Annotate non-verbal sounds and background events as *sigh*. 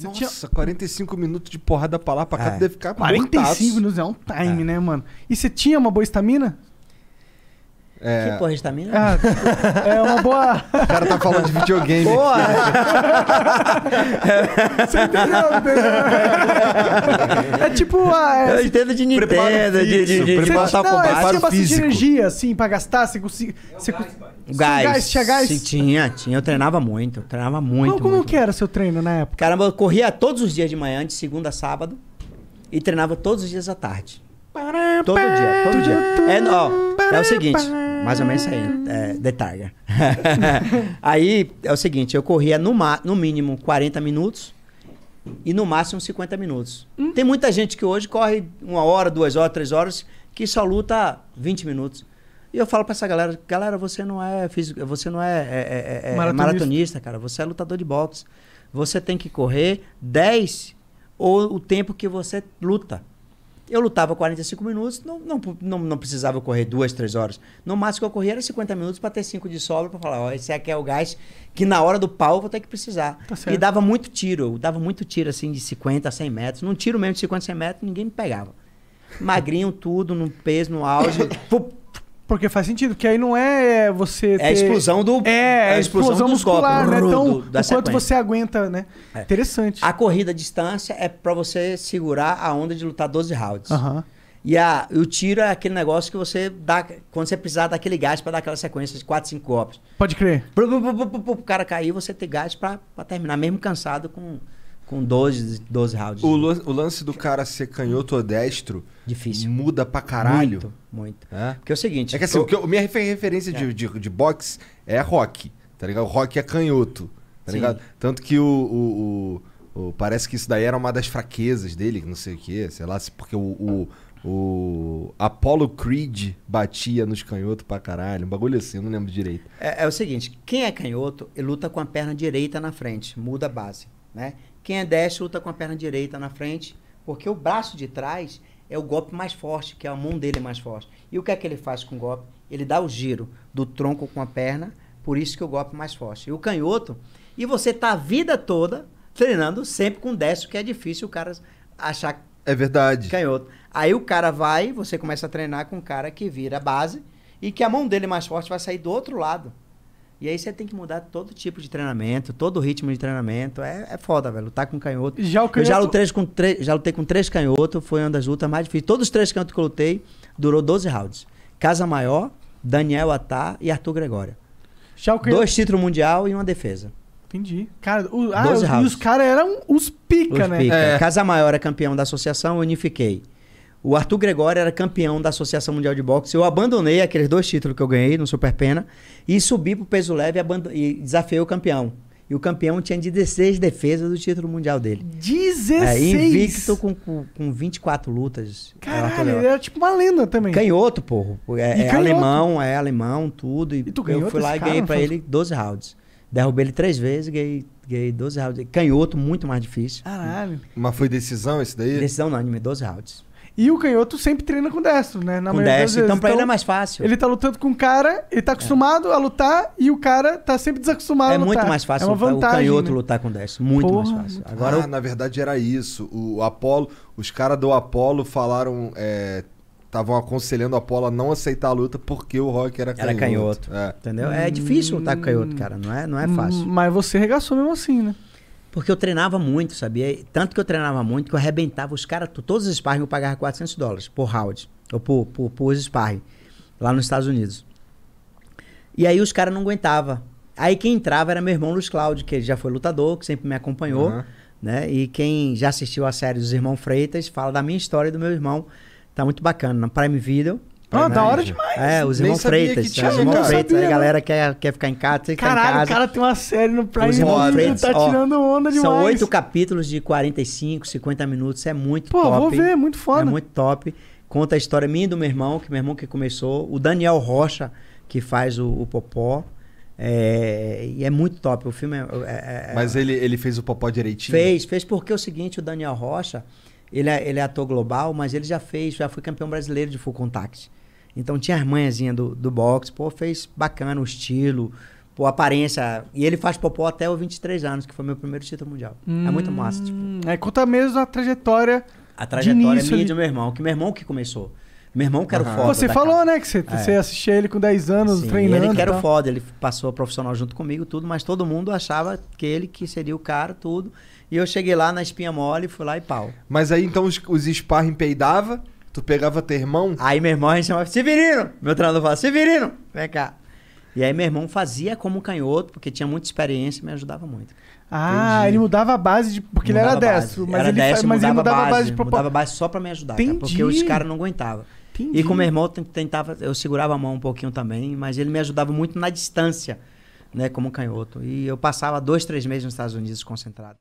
Nossa, tinha... 45 minutos de porrada pra lá pra cá, é. deve ficar 45 minutos é um time, é. né, mano? E você tinha uma boa estamina? É... Que porra, estamina? Tá ah, é, é uma boa. O cara tá falando de videogame. Boa! *laughs* Você entendeu? É tipo. A, é eu assim, entendo de Nintendo, de, de, de, é assim, de botar não, Você tinha bastante energia, assim, pra gastar. Você, você, você, gás, gás, tinha gás? Sim, tinha, tinha. Eu treinava muito, eu treinava muito. Mas como muito. que era seu treino na época? Caramba, eu corria todos os dias de manhã, de segunda a sábado, e treinava todos os dias à tarde. Todo dia, todo dia. É, ó, é o seguinte. Mais ou menos aí, é, detalhe. *laughs* aí é o seguinte, eu corria no, no mínimo 40 minutos e no máximo 50 minutos. Hum. Tem muita gente que hoje corre uma hora, duas horas, três horas, que só luta 20 minutos. E eu falo para essa galera, galera, você não é físico, você não é é, é, é, é maratonista. maratonista, cara, você é lutador de boxe. Você tem que correr 10 ou o tempo que você luta. Eu lutava 45 minutos, não, não, não, não precisava correr duas, três horas. No máximo que eu corria era 50 minutos para ter cinco de sobra, para falar, ó, esse aqui é o gás que na hora do pau eu vou ter que precisar. Tá e dava muito tiro, dava muito tiro assim de 50 a 100 metros. Num tiro mesmo de 50 a 100 metros, ninguém me pegava. Magrinho, tudo, no peso, no auge. *laughs* Porque faz sentido, que aí não é você. É a explosão do. É, é a é explosão, explosão muscular, golpes, né? Então, do, enquanto você aguenta, né? É. Interessante. A corrida à distância é para você segurar a onda de lutar 12 rounds. Uhum. E a, o tiro é aquele negócio que você dá. Quando você precisar daquele gás para dar aquela sequência de 4, 5 golpes. Pode crer. Pro, o cara cair, você tem gás para terminar, mesmo cansado com com 12, 12 rounds. O, o lance do cara ser canhoto ou destro Difícil. muda pra caralho. Muito, muito. É? Porque é o seguinte. É que assim, eu minha referência é. de, de, de boxe é rock, tá ligado? O rock é canhoto, tá Sim. ligado? Tanto que o, o, o, Parece que isso daí era uma das fraquezas dele, não sei o quê, sei lá, porque o. o Apollo Creed batia nos canhotos pra caralho. Um bagulho assim, eu não lembro direito. É, é o seguinte: quem é canhoto luta com a perna direita na frente, muda a base. Né? Quem é destro luta com a perna direita na frente, porque o braço de trás é o golpe mais forte, que é a mão dele mais forte. E o que é que ele faz com o golpe? Ele dá o giro do tronco com a perna, por isso que é o golpe é mais forte. E o canhoto, e você tá a vida toda treinando sempre com destro, que é difícil o cara achar é verdade. Canhoto. Aí o cara vai, você começa a treinar com o cara que vira base e que a mão dele mais forte vai sair do outro lado. E aí você tem que mudar todo tipo de treinamento, todo ritmo de treinamento. É, é foda, velho. Lutar com canhoto. Já o canhoto... Eu já lutei com, três canhotos, foi uma das lutas mais difíceis. Todos os três canhotos que eu lutei durou 12 rounds. Casa Maior, Daniel Atá e Arthur Gregório. Canhoto... Dois títulos mundial e uma defesa. Entendi. Cara, o... ah, os, e os caras eram os pica, os né? Pica. É. Casa Maior é campeão da associação, eu unifiquei. O Arthur Gregório era campeão da Associação Mundial de Boxe. Eu abandonei aqueles dois títulos que eu ganhei no Super Pena e subi pro peso leve e desafiei o campeão. E o campeão tinha 16 defesas do título mundial dele. 16? É, invicto com, com, com 24 lutas. É, Caralho, ele era tipo uma lenda também. Canhoto, porra. É, é alemão, é alemão, tudo. E, e tu ganhou Eu fui lá e ganhei pra faz... ele 12 rounds. Derrubei ele três vezes, ganhei, ganhei 12 rounds. Canhoto, muito mais difícil. Caralho. Mas foi decisão esse daí? Decisão não, anime 12 rounds. E o canhoto sempre treina com destro, né? Na com destro, então pra então, ele é então, mais fácil. Ele tá lutando com o cara, ele tá é. acostumado é. a lutar e o cara tá sempre desacostumado é a lutar. É muito mais fácil é uma vantagem, o canhoto né? lutar com destro, muito Porra. mais fácil. Agora, ah, na verdade era isso. O Apolo, os caras do Apolo falaram... É estavam aconselhando o Apollo a não aceitar a luta porque o Rock era canhoto. Era canhoto. É. Entendeu? É difícil lutar com canhoto, cara. Não é, não é hum, fácil. Mas você regaçou mesmo assim, né? Porque eu treinava muito, sabia? Tanto que eu treinava muito que eu arrebentava os caras, todos os sparring eu pagava 400 dólares por round, ou por, por, por sparring, lá nos Estados Unidos. E aí os caras não aguentavam. Aí quem entrava era meu irmão Luiz Cláudio, que ele já foi lutador, que sempre me acompanhou, uhum. né? E quem já assistiu a série dos Irmãos Freitas, fala da minha história e do meu irmão. Tá muito bacana, na Prime Video. Não, ah, da hora demais. É, os irmãos Freitas. Tinha, os irmãos Freitas, a galera né? quer, quer ficar em casa, Caralho, o cara tem uma série no Prime os irmãos tá Freitas, tá ó, tirando onda demais. São oito capítulos de 45, 50 minutos, é muito Pô, top. Pô, vou ver, é muito foda. É muito top. Conta a história minha e do meu irmão, que meu irmão que começou. O Daniel Rocha, que faz o, o Popó. É, e é muito top. O filme é, é, é, é Mas ele, ele fez o popó direitinho? Fez, fez porque é o seguinte: o Daniel Rocha, ele é, ele é ator global, mas ele já fez, já foi campeão brasileiro de full contact. Então tinha a irmãzinha do, do boxe, pô, fez bacana o estilo, pô, aparência. E ele faz popó até os 23 anos, que foi meu primeiro título mundial. Hum, é muito hum, massa, tipo. É, conta mesmo a trajetória. A trajetória é minha e de meu irmão, que meu irmão que começou. Meu irmão que era uhum. foda. Você falou, né, que você, é. você assistia ele com 10 anos Sim, treinando. Ele que era foda, ele passou profissional junto comigo, tudo, mas todo mundo achava que ele que seria o cara, tudo. E eu cheguei lá na espinha mole, fui lá e pau. Mas aí então os, os sparring Tu pegava teu irmão? Aí meu irmão a gente chamava Severino. Meu treinador falava, Severino, vem cá. E aí meu irmão fazia como canhoto, porque tinha muita experiência e me ajudava muito. Ah, Entendi. ele mudava a base de, porque mudava ele era destro, mas, era ele, mas mudava ele mudava a base, de propósito. Mudava a base só pra me ajudar, cara, tá? porque os caras não aguentavam. E com meu irmão eu tentava, eu segurava a mão um pouquinho também, mas ele me ajudava muito na distância, né, como canhoto. E eu passava dois, três meses nos Estados Unidos concentrado.